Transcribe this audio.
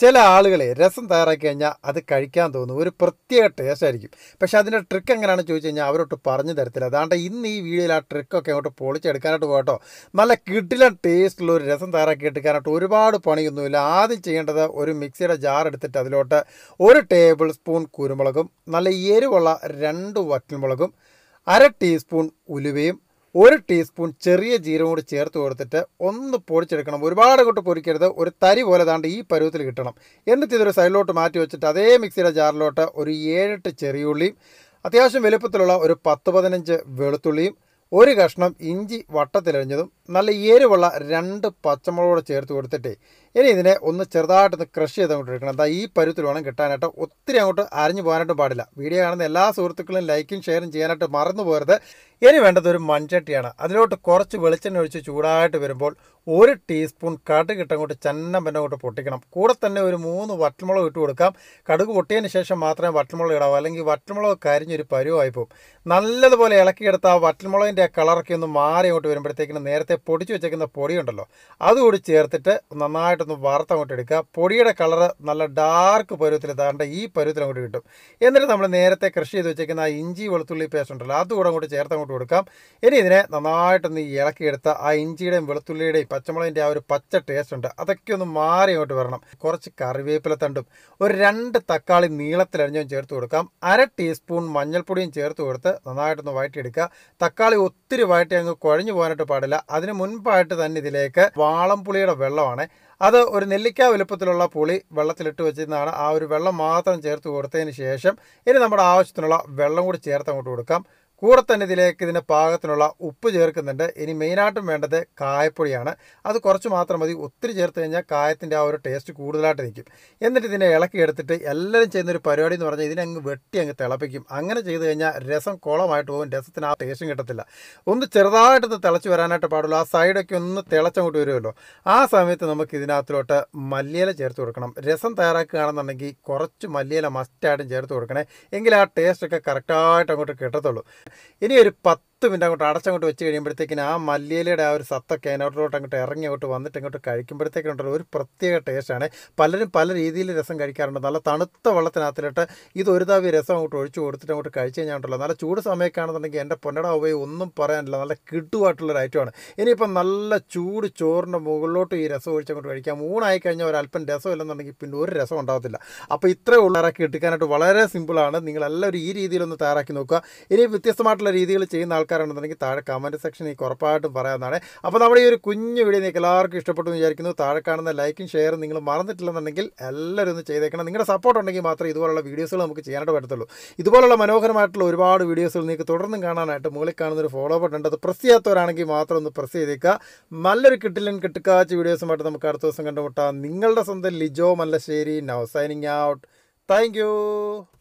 ചില ആളുകളെ രസം തയ്യാറാക്കി കഴിഞ്ഞാൽ അത് കഴിക്കാൻ തോന്നും ഒരു പ്രത്യേക ടേസ്റ്റ് ആയിരിക്കും പക്ഷെ അതിൻ്റെ ട്രിക്ക് എങ്ങനെയാണെന്ന് ചോദിച്ചു കഴിഞ്ഞാൽ അവരോട്ട് പറഞ്ഞു തരത്തില്ല അതാണ്ട് ഇന്ന് ഈ വീഡിയോയിൽ ആ ട്രിക്കൊക്കെ അങ്ങോട്ട് പൊളിച്ചെടുക്കാനായിട്ട് പോകട്ടോ നല്ല കിടില ടേസ്റ്റുള്ള ഒരു രസം തയ്യാറാക്കി എടുക്കാനായിട്ട് ഒരുപാട് പണിയൊന്നുമില്ല ആദ്യം ചെയ്യേണ്ടത് ഒരു മിക്സിയുടെ ജാർ എടുത്തിട്ട് അതിലോട്ട് ഒരു ടേബിൾ സ്പൂൺ കുരുമുളകും നല്ല എരിവുള്ള രണ്ട് വറ്റൽമുളകും അര ടീസ്പൂൺ ഉലുവയും ഒരു ടീസ്പൂൺ ചെറിയ ജീരകം കൂടി ചേർത്ത് കൊടുത്തിട്ട് ഒന്ന് പൊടിച്ചെടുക്കണം ഒരുപാട് കൂട്ട് പൊരിക്കരുത് ഒരു തരി പോലെ താണ്ട് ഈ പരുവത്തിൽ കിട്ടണം എന്നിട്ട് ഇതൊരു സൈഡിലോട്ട് മാറ്റി വെച്ചിട്ട് അതേ മിക്സിയുടെ ജാറിലോട്ട് ഒരു ഏഴെട്ട് ചെറിയുള്ളിയും അത്യാവശ്യം വലുപ്പത്തിലുള്ള ഒരു പത്ത് പതിനഞ്ച് വെളുത്തുള്ളിയും ഒരു കഷ്ണം ഇഞ്ചി വട്ടത്തിലഞ്ഞതും നല്ല എരിവുള്ള രണ്ട് പച്ചമുളകൂടെ ചേർത്ത് കൊടുത്തിട്ട് ഇനി ഇതിനെ ഒന്ന് ചെറുതായിട്ടൊന്ന് ക്രഷ് ചെയ്ത് അങ്ങോട്ട് എടുക്കണം എന്താ ഈ പരുത്തിൽ വേണം കിട്ടാനായിട്ട് ഒത്തിരി അങ്ങോട്ട് അരഞ്ഞു പോകാനായിട്ട് പാടില്ല വീഡിയോ കാണുന്ന എല്ലാ സുഹൃത്തുക്കളും ലൈക്കും ഷെയറും ചെയ്യാനായിട്ട് മറന്നു പോകരുത് ഇനി വേണ്ടത് ഒരു മൺചട്ടിയാണ് അതിലോട്ട് കുറച്ച് വെളിച്ചെണ്ണ ഒഴിച്ച് ചൂടായിട്ട് വരുമ്പോൾ ഒരു ടീസ്പൂൺ കടുക് ഇട്ടങ്ങോട്ട് ചന്നം പിന്നെ അങ്ങോട്ട് പൊട്ടിക്കണം കൂടെ തന്നെ ഒരു മൂന്ന് വട്ടമുളക് ഇട്ട് കൊടുക്കാം കടുക് പൊട്ടിയതിന് ശേഷം മാത്രമേ വട്ടമുളക് ഇടാവൂ അല്ലെങ്കിൽ വട്ടമുളക് കരിഞ്ഞൊരു പരുവായി പോകും നല്ലതുപോലെ ഇളക്കിയെടുത്ത ആ വട്ടമുളകിൻ്റെ കളറൊക്കെ ഒന്ന് മാറി അങ്ങോട്ട് വരുമ്പോഴത്തേക്കിന് നേരത്തെ പൊടിച്ച് വെച്ചേക്കുന്ന പൊടിയുണ്ടല്ലോ അതുകൂടി ചേർത്തിട്ട് നന്നായിട്ടൊന്ന് വറുത്ത് അങ്ങോട്ട് എടുക്കുക പൊടിയുടെ കളറ് നല്ല ഡാർക്ക് പരുവത്തിൽ താണ്ട ഈ പരുവത്തിൽ അങ്ങോട്ട് കിട്ടും എന്നിട്ട് നമ്മൾ നേരത്തെ കൃഷി ചെയ്ത് വെച്ചേക്കുന്ന ആ ഇഞ്ചി വെളുത്തുള്ളി പേസ്റ്റ് ഉണ്ടല്ലോ അതുകൂടെ അങ്ങോട്ട് ചേർത്ത് അങ്ങോട്ട് കൊടുക്കാം ഇനി ഇതിനെ നന്നായിട്ടൊന്ന് ഇളക്കിയെടുത്ത ആ ഇഞ്ചിയുടെയും വെളുത്തുള്ളിയുടെയും പച്ചമുളകിൻ്റെ ആ ഒരു പച്ച ടേസ്റ്റ് ഉണ്ട് അതൊക്കെ ഒന്ന് മാറി അങ്ങോട്ട് വരണം കുറച്ച് കറിവേപ്പില തണ്ടും ഒരു രണ്ട് തക്കാളി നീളത്തിലരിഞ്ഞും ചേർത്ത് കൊടുക്കാം അര ടീസ്പൂൺ മഞ്ഞൾപ്പൊടിയും ചേർത്ത് കൊടുത്ത് നന്നായിട്ടൊന്ന് വഴറ്റിയെടുക്കുക തക്കാളി ഒത്തിരി വഴറ്റി അങ്ങ് കുഴഞ്ഞു പോകാനായിട്ട് പാടില്ല അതിന് മുൻപായിട്ട് തന്നെ ഇതിലേക്ക് വാളംപുളിയുടെ വെള്ളമാണ് അത് ഒരു നെല്ലിക്ക വലുപ്പത്തിലുള്ള പുളി വെള്ളത്തിലിട്ട് വെച്ചിരുന്നതാണ് ആ ഒരു വെള്ളം മാത്രം ചേർത്ത് കൊടുത്തതിന് ശേഷം ഇനി നമ്മുടെ ആവശ്യത്തിനുള്ള വെള്ളം കൂടി ചേർത്ത് അങ്ങോട്ട് കൊടുക്കാം കൂടെ തന്നെ ഇതിലേക്ക് ഇതിൻ്റെ പാകത്തിനുള്ള ഉപ്പ് ചേർക്കുന്നുണ്ട് ഇനി മെയിനായിട്ടും വേണ്ടത് കായപ്പൊടിയാണ് അത് കുറച്ച് മാത്രം മതി ഒത്തിരി ചേർത്ത് കഴിഞ്ഞാൽ കായത്തിൻ്റെ ആ ഒരു ടേസ്റ്റ് കൂടുതലായിട്ട് നിൽക്കും എന്നിട്ട് ഇതിനെ ഇളക്കി എടുത്തിട്ട് എല്ലാവരും ചെയ്യുന്ന ഒരു പരിപാടി എന്ന് പറഞ്ഞാൽ ഇതിനെ അങ്ങ് വെട്ടി അങ്ങ് തിളപ്പിക്കും അങ്ങനെ ചെയ്ത് കഴിഞ്ഞാൽ രസം കുളമായിട്ട് പോകും രസത്തിന് ആ ടേസ്റ്റും കിട്ടത്തില്ല ഒന്ന് ചെറുതായിട്ടൊന്ന് തിളച്ച് വരാനായിട്ട് പാടുള്ളൂ ആ സൈഡൊക്കെ ഒന്ന് തിളച്ചങ്ങോട്ട് വരുമല്ലോ ആ സമയത്ത് നമുക്ക് ഇതിനകത്തിലോട്ട് മല്ലിയില ചേർത്ത് കൊടുക്കണം രസം തയ്യാറാക്കുകയാണെന്നുണ്ടെങ്കിൽ കുറച്ച് മല്ലിയില മസ്റ്റായിട്ടും ചേർത്ത് കൊടുക്കണേ എങ്കിൽ ആ ടേസ്റ്റൊക്കെ കറക്റ്റായിട്ട് അങ്ങോട്ട് കിട്ടത്തുള്ളൂ yeni erip pat. പത്ത് മിനിറ്റ് അങ്ങോട്ട് അടച്ചങ്ങോട്ട് വെച്ച് കഴിയുമ്പോഴത്തേക്കിന് ആ മല്ലിയിലയുടെ ആ ഒരു സത്തൊക്കെ അതിനോട്ടോട്ട് അങ്ങോട്ട് ഇറങ്ങി അങ്ങോട്ട് വന്നിട്ട് അങ്ങോട്ട് കഴിക്കുമ്പോഴത്തേക്കുണ്ടല്ലോ ഒരു പ്രത്യേക ടേസ്റ്റാണ് പലരും പല രീതിയിൽ രസം കഴിക്കാറുണ്ട് നല്ല തണുത്ത വെള്ളത്തിനകത്തിലിട്ട് ഇത് ഒരു തവി രസം അങ്ങോട്ട് ഒഴിച്ചു കൊടുത്തിട്ട് അങ്ങോട്ട് കഴിച്ച് കഴിഞ്ഞാൽ നല്ല ചൂട് സമയക്കാണെന്നുണ്ടെങ്കിൽ എൻ്റെ പൊന്നടാ പോയി ഒന്നും പറയാനില്ല നല്ല കിട്ടുവായിട്ടുള്ളൊരു ഐറ്റമാണ് ഇനിയിപ്പം നല്ല ചൂട് ചോറിൻ്റെ മുകളിലോട്ട് ഈ രസം ഒഴിച്ച് അങ്ങോട്ട് കഴിക്കാം ഊണായി കഴിഞ്ഞാൽ ഒരല്പം രസം ഇല്ലെന്നുണ്ടെങ്കിൽ പിന്നെ ഒരു രസം ഉണ്ടാകത്തില്ല അപ്പോൾ ഇത്രയും ഉള്ളവരൊക്കെ എടുക്കാനായിട്ട് വളരെ സിമ്പിളാണ് നിങ്ങളെല്ലാവരും ഈ രീതിയിലൊന്ന് തയ്യാറാക്കി നോക്കുക ഇനി വ്യത്യസ്തമായിട്ടുള്ള രീതികൾ ചെയ്യുന്ന ആൾക്കാർ ആൾക്കാരുണ്ടെന്നുണ്ടെങ്കിൽ താഴെ കമൻറ്റ് എനിക്ക് ഉറപ്പായിട്ടും പറയാവുന്നതാണ് അപ്പോൾ നമ്മുടെ ഈ ഒരു കുഞ്ഞു വീഡിയോ നിങ്ങൾക്ക് എല്ലാവർക്കും ഇഷ്ടപ്പെട്ടു എന്ന് വിചാരിക്കുന്നു താഴെ കാണുന്ന ലൈക്കും ഷെയറും നിങ്ങൾ മറന്നിട്ടില്ലെന്നുണ്ടെങ്കിൽ എല്ലാവരും ഒന്ന് ചെയ്തേക്കണം നിങ്ങളുടെ സപ്പോർട്ട് ഉണ്ടെങ്കിൽ മാത്രമേ ഇതുപോലുള്ള വീഡിയോസുകൾ നമുക്ക് ചെയ്യാനായിട്ട് പറ്റത്തുള്ളൂ ഇതുപോലുള്ള മനോഹരമായിട്ടുള്ള ഒരുപാട് വീഡിയോസുകൾ നിങ്ങൾക്ക് തുടർന്നും കാണാനായിട്ട് മുകളിൽ കാണുന്ന ഒരു ഫോളോ ബട്ടൺ ഉണ്ട് അത് പ്രസ് ചെയ്യാത്തവരാണെങ്കിൽ മാത്രം ഒന്ന് പ്രസ് ചെയ്തേക്കുക നല്ലൊരു കിട്ടിലും കിട്ടുക്കാച്ച വീഡിയോസുമായിട്ട് നമുക്ക് അടുത്ത ദിവസം കണ്ടുമുട്ടാം നിങ്ങളുടെ സ്വന്തം Lijo Mallassery now signing out thank